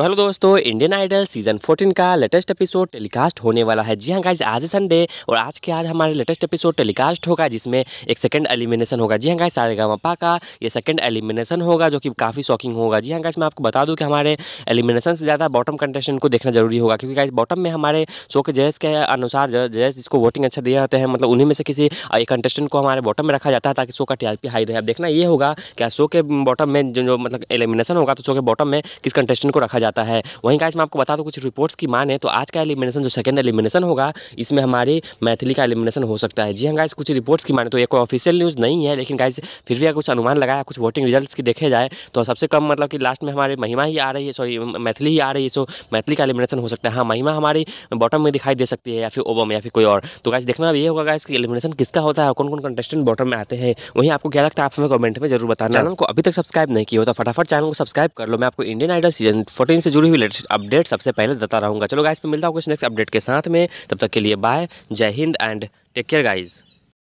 तो हेलो दोस्तों Indian Idol season 14 का लेटेस्ट एपिसोड टेलीकास्ट होने वाला है जी हाँ गाइज आज संडे और आज के आज हमारे लेटेस्ट एपिसोड टेलीकास्ट होगा जिसमें एक सेकंड एलिमिनेशन होगा जी हाँ गाइज सारे गामा का ये सेकंड एलिमिनेशन होगा जो कि काफ़ी शॉकिंग होगा जी हाँ गाइज मैं आपको बता दूँ कि हमारे एलिमिनेशन से ज़्यादा बॉटम कंटेस्टेंट को देखना जरूरी होगा क्योंकि गाइज बॉटम में हमारे शो के जजेस के अनुसार जयस जिसको वोटिंग अच्छा दिया जाता है मतलब उन्हीं में से किसी एक कंटेस्टेंट को हमारे बॉटम में रखा जाता है ताकि शो का टी हाई रहे अब देखना ये होगा क्या शो के बॉटम में जो मतलब एलिमिनेशन होगा तो शो के बॉटम में किस कंटेस्टेंट को रखा जाता जाता है वहीं का मैं आपको बता दूँ कुछ रिपोर्ट्स की माने तो आज का एलिमिनेशन जो सेकंड एलिमिनेशन होगा इसमें हमारे मैथिली का एलिमिनेशन हो सकता है जी हाँ गाइज कुछ रिपोर्ट्स की माने तो ये कोई ऑफिशियल न्यूज़ नहीं है लेकिन गाइज फिर भी अगर कुछ अनुमान लगाया कुछ वोटिंग रिजल्ट की देखे जाए तो सबसे कम मतलब कि लास्ट में हमारे महिमा ही आ रही है सॉरी मैथिली ही आ रही है सो मैथिली का एलिमिनेशन हो सकता है हाँ महिमा हमारी बॉटम में दिखाई दे सकती है या फिर ओबम या फिर कोई और तो गाइज देखना अब ये होगा गाइज कि एलिमिनेशन किसका होता है कौन कौन कंटेस्टेंट बॉटम में आते हैं वहीं आपको क्या लगता है आप हमें कमेंट में जरूर बताना चैनल को अभी तक सब्सक्राइब नहीं किया होता तो फटाफट चैनल को सब्सक्राइब कर लो मैं आपको इंडियन आइडल सीजन फोर्टी प्रोटीन से जुड़ी हुई लेटेस्ट अपडेट सबसे पहले देता रहूँगा चलो गाइस पे मिलता हूँ कुछ नेक्स्ट अपडेट के साथ में तब तक के लिए bye Jai Hind and take care guys